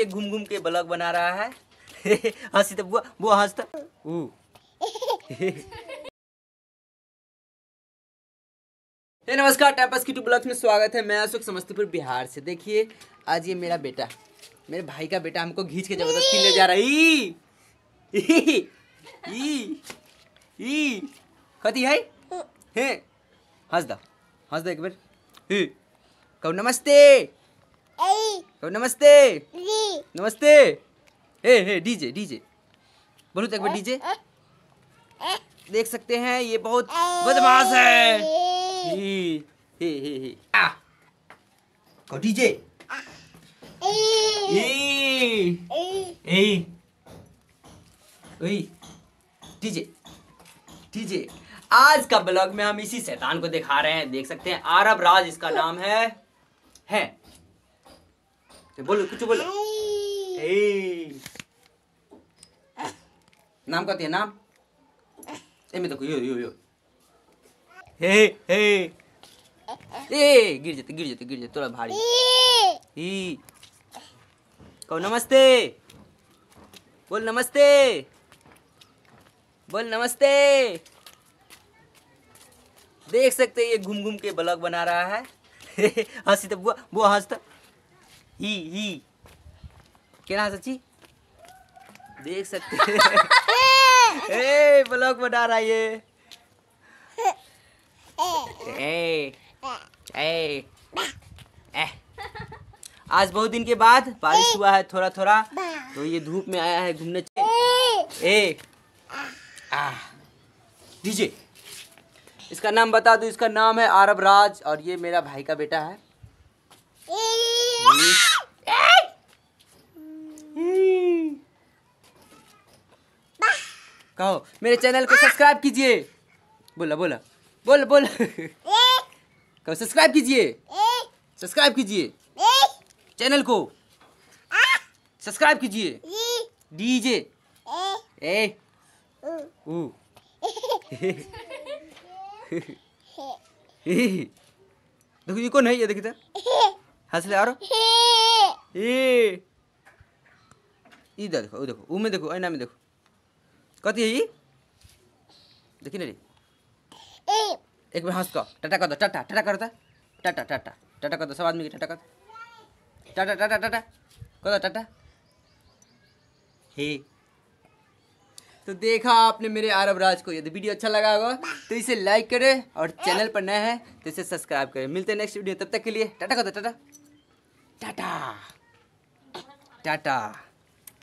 के घूम घूम के ब्लॉग बना रहा है हंसी तब वो वो हंसता हे नमस्कार टाइपस की टू ब्लॉग्स में स्वागत है मैं अशोक समस्तीपुर बिहार से देखिए आज ये मेरा बेटा मेरे भाई का बेटा हमको घींच के जबरदस्ती ले जा रहा है ई ई कथी है हाँ। हे हंस दो हंस दो एक बार कहो नमस्ते तो नमस्ते नमस्ते हे हे डीजे डीजे बोलो तो एक बार डीजे देख सकते हैं ये बहुत बदमाश है हे हे हे को डीजे ए ए डीजे डीजे आज का ब्लॉग में हम इसी शैतान को दिखा रहे हैं देख सकते हैं आरब राज इसका नाम है है बोलो कुछ बोलो नाम कहते हैं नाम ए मैं देखो यो यो यो हे हे ए गिर जाते गिर जाते गिर जाते थोड़ा भारी ही कहो नमस्ते बोल नमस्ते बोल नमस्ते देख सकते ये घूम घूम के ब्लॉग बना रहा है हंसी तो वो वो हंसता ही ही क्या सची देख सकते हैं ब्लॉग बना रहा ये ए ए आज बहुत दिन के बाद बारिश हुआ है थोड़ा थोड़ा तो ये धूप में आया है घूमने ए आ दीजिए इसका नाम बता दो इसका नाम है आरब राज और ये मेरा भाई का बेटा है कहो मेरे चैनल को सब्सक्राइब कीजिए बोला बोला बोल बोल कहो सब्सक्राइब कीजिए सब्सक्राइब कीजिए चैनल को सब्सक्राइब कीजिए डीजे ए देखो ये कौन है ये देखिए हंस ले आरो ये इधर देखो वो देखो ऐना में देखो कति है देखिन रे ए एक बार हंस कऽ टाटा कर दो टाटा टाटा कर दो टाटा टाटा टाटा कर दो सब आदमी के टाटा कर टाटा टाटा टाटा कर दो टाटा हे तो देखा आपने मेरे आरब राज को यदि तो वीडियो अच्छा लगा होगा तो इसे लाइक करें और चैनल पर नया है तो इसे सब्सक्राइब करें मिलते हैं नेक्स्ट वीडियो तब तक के लिए टाटा कर दो टाटा टाटा टाटा